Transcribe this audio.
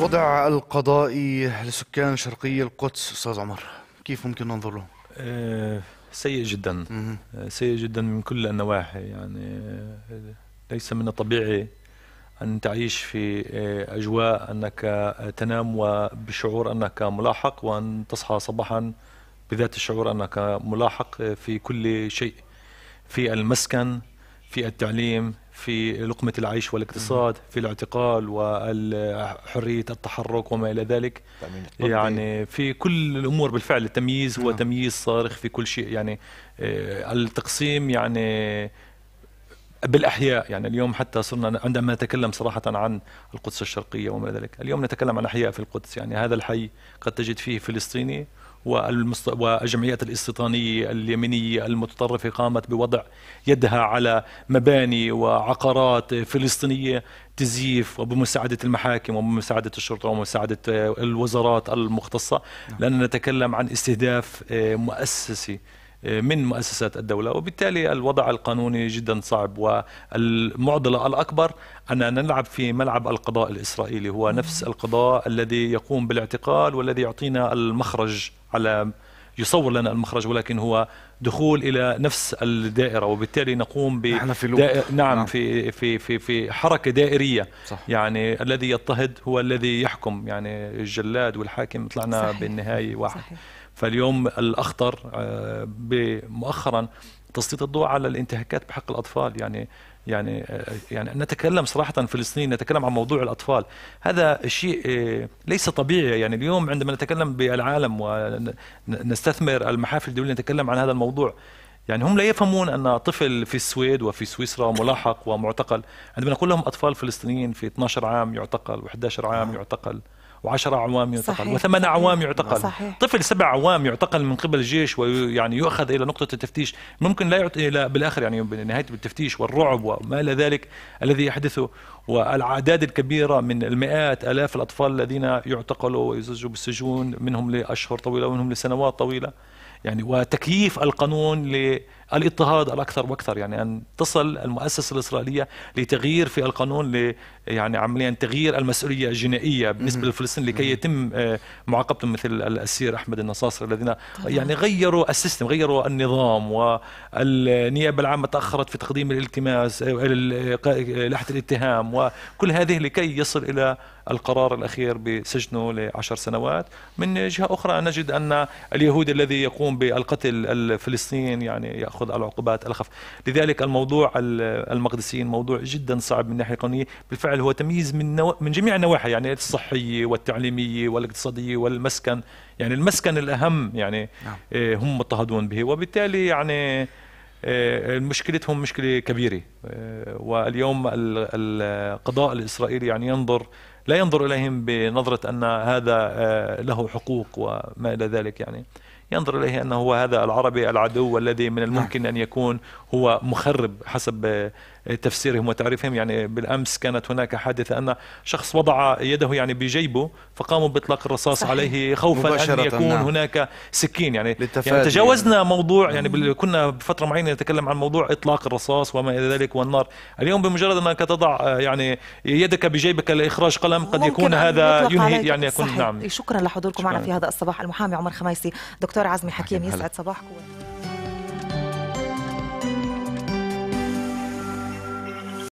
الوضع القضائي لسكان شرقي القدس استاذ عمر كيف ممكن ننظر له؟ آه، سيء جدا آه، سيء جدا من كل النواحي يعني آه، ليس من الطبيعي أن تعيش في أجواء أنك تنام وبشعور أنك ملاحق وأن تصحى صباحا بذات الشعور أنك ملاحق في كل شيء في المسكن في التعليم في لقمة العيش والاقتصاد في الاعتقال وحرية التحرك وما إلى ذلك يعني في كل الأمور بالفعل التمييز هو نعم. تمييز صارخ في كل شيء يعني آه، التقسيم يعني بالاحياء يعني اليوم حتى صرنا عندما نتكلم صراحه عن القدس الشرقيه وما إلى ذلك اليوم نتكلم عن احياء في القدس يعني هذا الحي قد تجد فيه فلسطيني والجمعيات الاستيطانية اليمينية المتطرفة قامت بوضع يدها على مباني وعقارات فلسطينية تزييف وبمساعدة المحاكم وبمساعدة الشرطة ومساعدة آه، الوزارات المختصة نعم. لأننا نتكلم عن استهداف آه، مؤسسي من مؤسسات الدولة وبالتالي الوضع القانوني جدا صعب والمعضلة الأكبر أننا نلعب في ملعب القضاء الإسرائيلي هو نفس القضاء الذي يقوم بالاعتقال والذي يعطينا المخرج على يصور لنا المخرج ولكن هو دخول الى نفس الدائره وبالتالي نقوم ب في نعم, نعم في في في في حركه دائريه صح. يعني الذي يضطهد هو الذي يحكم يعني الجلاد والحاكم طلعنا صحيح. بالنهايه واحد صحيح. فاليوم الاخطر آه، مؤخرا تسليط الضوء على الانتهاكات بحق الاطفال يعني يعني يعني نتكلم صراحه فلسطين نتكلم عن موضوع الاطفال هذا شيء آه، ليس طبيعي يعني اليوم عندما نتكلم بالعالم ونستثمر المحافل الدوليه نتكلم عن هذا الموضوع يعني هم لا يفهمون ان طفل في السويد وفي سويسرا ملاحق ومعتقل عندما نقول لهم اطفال فلسطينيين في 12 عام يعتقل و11 عام نعم. يعتقل و10 اعوام يعتقل وثمان اعوام يعتقل صحيح. طفل سبع اعوام يعتقل من قبل الجيش ويعني يؤخذ الى نقطه التفتيش ممكن لا يعطي الى بالاخر يعني نهايه التفتيش والرعب وما الى ذلك الذي يحدثه والاعداد الكبيره من المئات الاف الاطفال الذين يعتقلوا ويزجوا بالسجون منهم لاشهر طويله ومنهم لسنوات طويله يعني وتكييف القانون ل الاضطهاد الاكثر واكثر يعني ان تصل المؤسسه الاسرائيليه لتغيير في القانون ل يعني عمليا تغيير المسؤوليه الجنائيه بالنسبه للفلسطينيين لكي يتم آه، معاقبتهم مثل الاسير احمد النصاصر الذين يعني غيروا السيستم غيروا النظام والنيابه العامه تاخرت في تقديم الالتماس لائحه آه، الاتهام وكل هذه لكي يصل الى القرار الاخير بسجنه لعشر سنوات من جهه اخرى نجد ان اليهودي الذي يقوم بالقتل الفلسطيني يعني ياخذ تاخذ العقوبات الخف لذلك الموضوع المقدسيين موضوع جدا صعب من الناحيه القانونيه بالفعل هو تمييز من نو... من جميع النواحي يعني الصحيه والتعليميه والاقتصاديه والمسكن يعني المسكن الاهم يعني نعم. آه، هم مضطهدون به وبالتالي يعني آه، مشكلتهم مشكله كبيره آه، واليوم القضاء الاسرائيلي يعني ينظر لا ينظر إليهم بنظرة أن هذا آه، له حقوق وما إلى ذلك يعني ينظر إليه أنه هو هذا العربي العدو الذي من نعم. الممكن أن يكون هو مخرب حسب آه، تفسيرهم وتعريفهم يعني بالأمس كانت هناك حادثة أن شخص وضع يده يعني بجيبه فقاموا بإطلاق الرصاص صحيح. عليه خوفا أن يكون نعم. هناك سكين يعني, يعني تجاوزنا يعني. موضوع يعني كنا بفترة معينة نتكلم عن موضوع إطلاق الرصاص وما إلى ذلك والنار اليوم بمجرد أنك تضع آه، يعني يدك بجيبك لإخراج قلم نعم قد يكون هذا ينهي يعني يكون صحيح. نعم شكرا لحضوركم معنا في هذا الصباح المحامي عمر خميسي دكتور عزمي حكيم يسعد صباحكم